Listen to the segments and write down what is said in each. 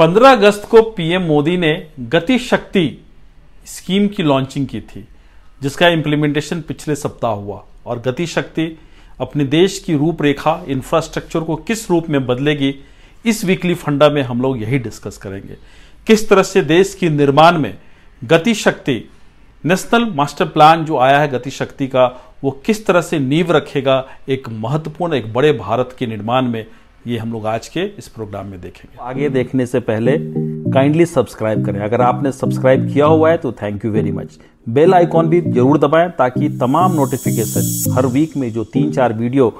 15 अगस्त को पीएम मोदी ने गति शक्ति स्कीम की लॉन्चिंग की थी जिसका इम्प्लीमेंटेशन पिछले सप्ताह हुआ और गति शक्ति अपने देश की रूपरेखा इंफ्रास्ट्रक्चर को किस रूप में बदलेगी इस वीकली फंडा में हम लोग यही डिस्कस करेंगे किस तरह से देश की निर्माण में गति शक्ति नेशनल मास्टर प्लान जो आया है गति शक्ति का वो किस तरह से नींव रखेगा एक महत्वपूर्ण एक बड़े भारत के निर्माण में ये हम लोग आज के इस प्रोग्राम में देखेंगे आगे देखने से पहले काइंडली सब्सक्राइब करें अगर आपने सब्सक्राइब किया हुआ है तो thank you very much bell icon भी जरूर दबाएं ताकि तमाम नोटिफिकेशन हर वीक में जो तीन चार वीडियो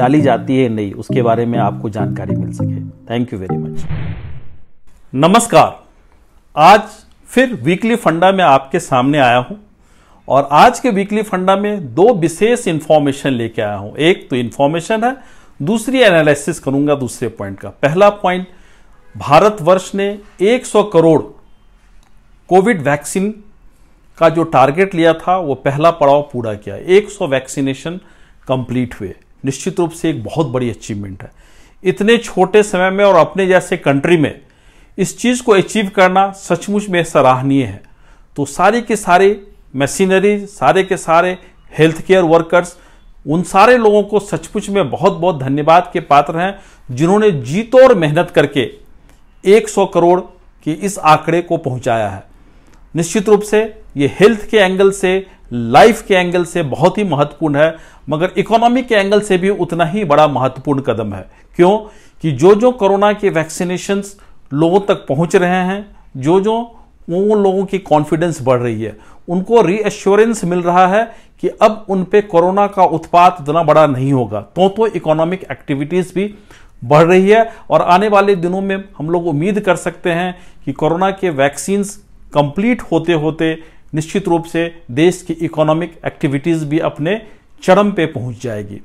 डाली जाती है नई उसके बारे में आपको जानकारी मिल सके थैंक यू वेरी मच नमस्कार आज फिर वीकली फंडा में आपके सामने आया हूं और आज के वीकली फंडा में दो विशेष इंफॉर्मेशन लेके आया हूं एक तो इंफॉर्मेशन है दूसरी एनालिसिस करूंगा दूसरे पॉइंट का पहला पॉइंट भारतवर्ष ने 100 करोड़ कोविड वैक्सीन का जो टारगेट लिया था वो पहला पड़ाव पूरा किया 100 वैक्सीनेशन कंप्लीट हुए निश्चित रूप से एक बहुत बड़ी अचीवमेंट है इतने छोटे समय में और अपने जैसे कंट्री में इस चीज़ को अचीव करना सचमुच में सराहनीय है तो सारी के सारे मशीनरी सारे के सारे हेल्थ केयर वर्कर्स उन सारे लोगों को सचमुच में बहुत बहुत धन्यवाद के पात्र हैं जिन्होंने जीतोर और मेहनत करके 100 करोड़ के इस आंकड़े को पहुंचाया है निश्चित रूप से ये हेल्थ के एंगल से लाइफ के एंगल से बहुत ही महत्वपूर्ण है मगर इकोनॉमी के एंगल से भी उतना ही बड़ा महत्वपूर्ण कदम है क्यों कि जो जो कोरोना के वैक्सीनेशन लोगों तक पहुंच रहे हैं जो जो उन लोगों की कॉन्फिडेंस बढ़ रही है उनको रीएश्योरेंस मिल रहा है कि अब उन पर कोरोना का उत्पात इतना बड़ा नहीं होगा तो तो इकोनॉमिक एक्टिविटीज़ भी बढ़ रही है और आने वाले दिनों में हम लोग उम्मीद कर सकते हैं कि कोरोना के वैक्सीन्स कंप्लीट होते होते निश्चित रूप से देश की इकोनॉमिक एक्टिविटीज़ भी अपने चरम पे पहुंच जाएगी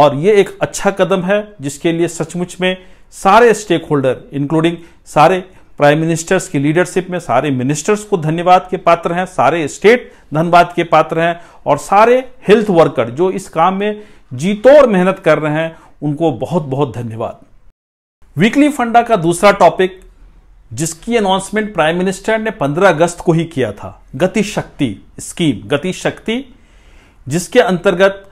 और ये एक अच्छा कदम है जिसके लिए सचमुच में सारे स्टेक होल्डर इंक्लूडिंग सारे प्राइम मिनिस्टर्स की लीडरशिप में सारे मिनिस्टर्स को धन्यवाद के पात्र हैं सारे स्टेट धन्यवाद के पात्र हैं और सारे हेल्थ वर्कर जो इस काम में जीतोर मेहनत कर रहे हैं उनको बहुत बहुत धन्यवाद वीकली फंडा का दूसरा टॉपिक जिसकी अनाउंसमेंट प्राइम मिनिस्टर ने 15 अगस्त को ही किया था गतिशक्ति स्कीम गतिशक्ति जिसके अंतर्गत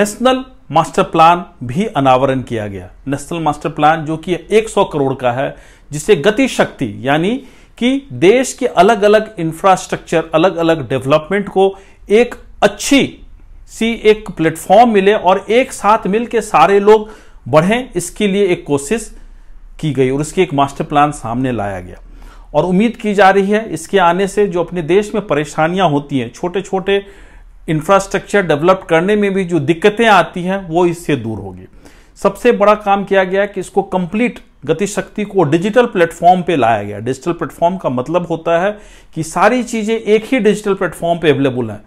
नेशनल मास्टर प्लान भी अनावरण किया गया नेशनल मास्टर प्लान जो कि 100 करोड़ का है जिसे गति शक्ति यानी कि देश के अलग अलग इंफ्रास्ट्रक्चर अलग अलग डेवलपमेंट को एक अच्छी सी एक प्लेटफॉर्म मिले और एक साथ मिलकर सारे लोग बढ़ें इसके लिए एक कोशिश की गई और इसकी एक मास्टर प्लान सामने लाया गया और उम्मीद की जा रही है इसके आने से जो अपने देश में परेशानियां होती हैं छोटे छोटे इंफ्रास्ट्रक्चर डेवलप करने में भी जो दिक्कतें आती हैं वो इससे दूर होगी सबसे बड़ा काम किया गया कि इसको कंप्लीट गतिशक्ति को डिजिटल प्लेटफॉर्म पे लाया गया डिजिटल प्लेटफॉर्म का मतलब होता है कि सारी चीज़ें एक ही डिजिटल प्लेटफॉर्म पे अवेलेबल हैं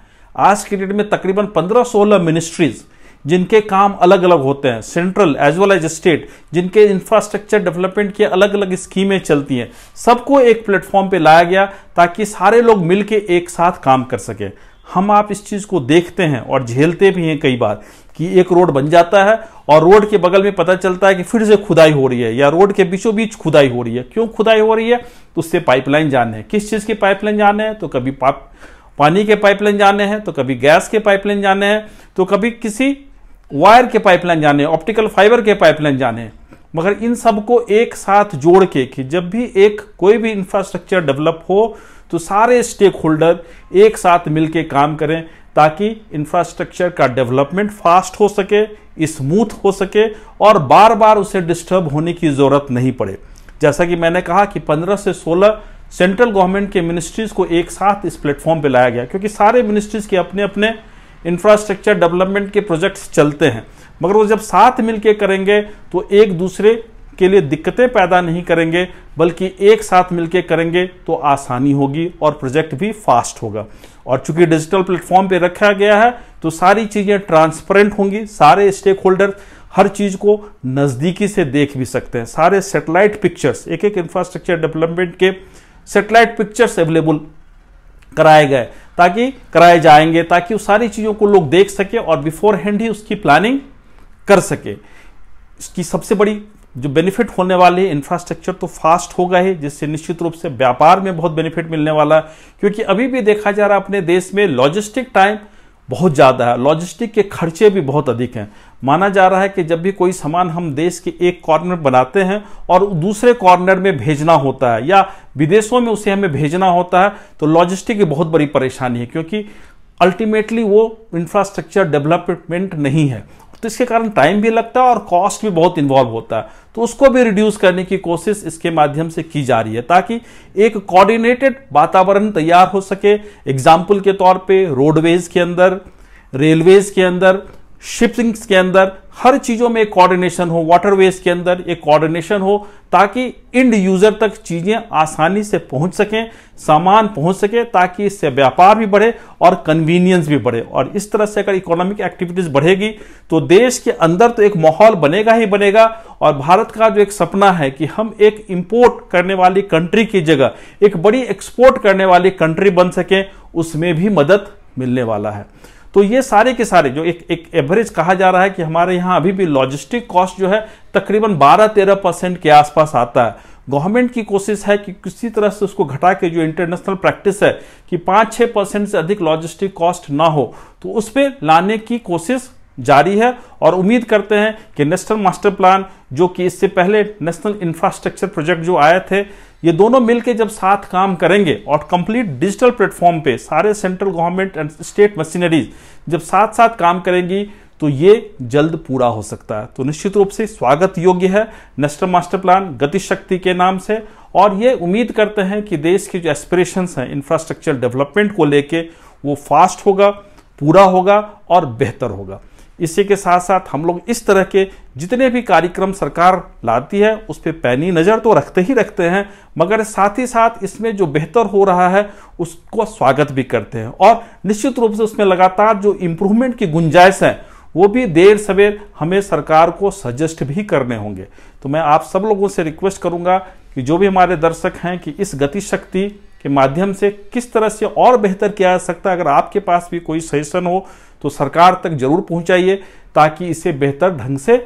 आज के डेट में तकरीबन 15-16 मिनिस्ट्रीज जिनके काम अलग अलग होते हैं central as well as state जिनके इंफ्रास्ट्रक्चर डेवलपमेंट की अलग अलग स्कीमें चलती हैं सबको एक प्लेटफॉर्म पे लाया गया ताकि सारे लोग मिलके एक साथ काम कर सकें हम आप इस चीज़ को देखते हैं और झेलते भी हैं कई बार कि एक रोड बन जाता है और रोड के बगल में पता चलता है कि फिर से खुदाई हो रही है या रोड के बीचों बीच खुदाई हो रही है क्यों खुदाई हो रही है तो उससे पाइपलाइन जाने हैं किस चीज़ की पाइपलाइन जाने हैं तो कभी पाप पानी के पाइपलाइन जाने हैं तो कभी गैस के पाइपलाइन जाने हैं तो कभी किसी वायर के पाइपलाइन जाने ऑप्टिकल फाइबर के पाइपलाइन जाने मगर इन सबको एक साथ जोड़ के कि जब भी एक कोई भी इंफ्रास्ट्रक्चर डेवलप हो तो सारे स्टेक होल्डर एक साथ मिलकर काम करें ताकि इंफ्रास्ट्रक्चर का डेवलपमेंट फास्ट हो सके स्मूथ हो सके और बार बार उसे डिस्टर्ब होने की ज़रूरत नहीं पड़े जैसा कि मैंने कहा कि 15 से 16 सेंट्रल गवर्नमेंट के मिनिस्ट्रीज को एक साथ इस प्लेटफॉर्म पर लाया गया क्योंकि सारे मिनिस्ट्रीज के अपने अपने इंफ्रास्ट्रक्चर डेवलपमेंट के प्रोजेक्ट्स चलते हैं मगर वो जब साथ मिलकर करेंगे तो एक दूसरे के लिए दिक्कतें पैदा नहीं करेंगे बल्कि एक साथ मिलकर करेंगे तो आसानी होगी और प्रोजेक्ट भी फास्ट होगा और चूंकि डिजिटल प्लेटफॉर्म पे रखा गया है तो सारी चीज़ें ट्रांसपेरेंट होंगी सारे स्टेक होल्डर हर चीज़ को नज़दीकी से देख भी सकते हैं सारे सेटेलाइट पिक्चर्स एक एक इंफ्रास्ट्रक्चर डेवलपमेंट के सेटेलाइट पिक्चर्स अवेलेबल कराए गए ताकि कराए जाएंगे ताकि उस सारी चीज़ों को लोग देख सके और बिफोर हैंड ही उसकी प्लानिंग कर सके इसकी सबसे बड़ी जो बेनिफिट होने वाले इंफ्रास्ट्रक्चर तो फास्ट हो गए जिससे निश्चित रूप से व्यापार में बहुत बेनिफिट मिलने वाला है क्योंकि अभी भी देखा जा रहा है अपने देश में लॉजिस्टिक टाइम बहुत ज़्यादा है लॉजिस्टिक के खर्चे भी बहुत अधिक हैं माना जा रहा है कि जब भी कोई सामान हम देश के एक कॉर्नर बनाते हैं और दूसरे कॉर्नर में भेजना होता है या विदेशों में उसे हमें भेजना होता है तो लॉजिस्टिक की बहुत बड़ी परेशानी है क्योंकि अल्टीमेटली वो इंफ्रास्ट्रक्चर डेवलपमेंट नहीं है तो इसके कारण टाइम भी लगता है और कॉस्ट भी बहुत इन्वॉल्व होता है तो उसको भी रिड्यूस करने की कोशिश इसके माध्यम से की जा रही है ताकि एक कोऑर्डिनेटेड वातावरण तैयार हो सके एग्जाम्पल के तौर पर रोडवेज के अंदर रेलवेज के अंदर शिपिंग्स के अंदर हर चीजों में कोऑर्डिनेशन हो वाटरवेज के अंदर एक कोऑर्डिनेशन हो ताकि इंड यूजर तक चीजें आसानी से पहुंच सकें सामान पहुंच सके ताकि इससे व्यापार भी बढ़े और कन्वीनियंस भी बढ़े और इस तरह से अगर इकोनॉमिक एक्टिविटीज बढ़ेगी तो देश के अंदर तो एक माहौल बनेगा ही बनेगा और भारत का जो एक सपना है कि हम एक इम्पोर्ट करने वाली कंट्री की जगह एक बड़ी एक्सपोर्ट करने वाली कंट्री बन सकें उसमें भी मदद मिलने वाला है तो ये सारे के सारे जो एक एक एवरेज कहा जा रहा है कि हमारे यहाँ अभी भी लॉजिस्टिक कॉस्ट जो है तकरीबन 12-13 परसेंट के आसपास आता है गवर्नमेंट की कोशिश है कि किसी तरह से उसको घटा के जो इंटरनेशनल प्रैक्टिस है कि 5-6 परसेंट से अधिक लॉजिस्टिक कॉस्ट ना हो तो उस पर लाने की कोशिश जारी है और उम्मीद करते हैं कि नेशनल मास्टर प्लान जो कि इससे पहले नेशनल इंफ्रास्ट्रक्चर प्रोजेक्ट जो आए थे ये दोनों मिलकर जब साथ काम करेंगे और कंप्लीट डिजिटल प्लेटफॉर्म पे सारे central government and state machineries जब साथ साथ काम करेंगी तो ये जल्द पूरा हो सकता है तो निश्चित रूप से स्वागत योग्य है नेशनल मास्टर प्लान गतिशक्ति के नाम से और ये उम्मीद करते हैं कि देश के जो एस्पिरेशंस हैं इंफ्रास्ट्रक्चर डेवलपमेंट को लेके वो फास्ट होगा पूरा होगा और बेहतर होगा इसी के साथ साथ हम लोग इस तरह के जितने भी कार्यक्रम सरकार लाती है उस पर पैनी नज़र तो रखते ही रखते हैं मगर साथ ही साथ इसमें जो बेहतर हो रहा है उसको स्वागत भी करते हैं और निश्चित रूप से उसमें लगातार जो इम्प्रूवमेंट की गुंजाइश है वो भी देर सवेर हमें सरकार को सजेस्ट भी करने होंगे तो मैं आप सब लोगों से रिक्वेस्ट करूंगा कि जो भी हमारे दर्शक हैं कि इस गतिशक्ति के माध्यम से किस तरह से और बेहतर किया जा सकता है अगर आपके पास भी कोई सजेशन हो तो सरकार तक जरूर पहुंचाइए ताकि इसे बेहतर ढंग से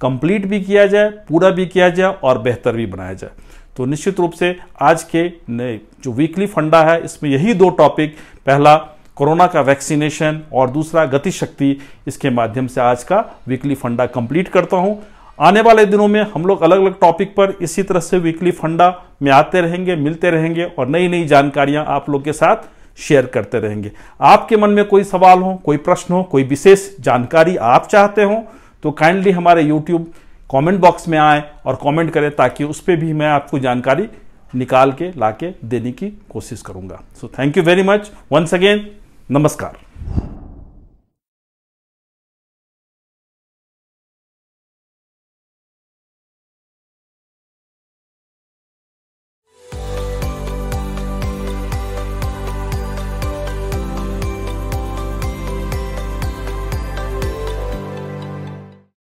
कंप्लीट भी किया जाए पूरा भी किया जाए और बेहतर भी बनाया जाए तो निश्चित रूप से आज के नए जो वीकली फंडा है इसमें यही दो टॉपिक पहला कोरोना का वैक्सीनेशन और दूसरा गतिशक्ति इसके माध्यम से आज का वीकली फंडा कंप्लीट करता हूं आने वाले दिनों में हम लोग अलग अलग टॉपिक पर इसी तरह से वीकली फंडा में आते रहेंगे मिलते रहेंगे और नई नई जानकारियां आप लोग के साथ शेयर करते रहेंगे आपके मन में कोई सवाल हो कोई प्रश्न हो कोई विशेष जानकारी आप चाहते हो तो काइंडली हमारे यूट्यूब कमेंट बॉक्स में आए और कमेंट करें ताकि उस पर भी मैं आपको जानकारी निकाल के ला के देने की कोशिश करूंगा so thank you very much once again नमस्कार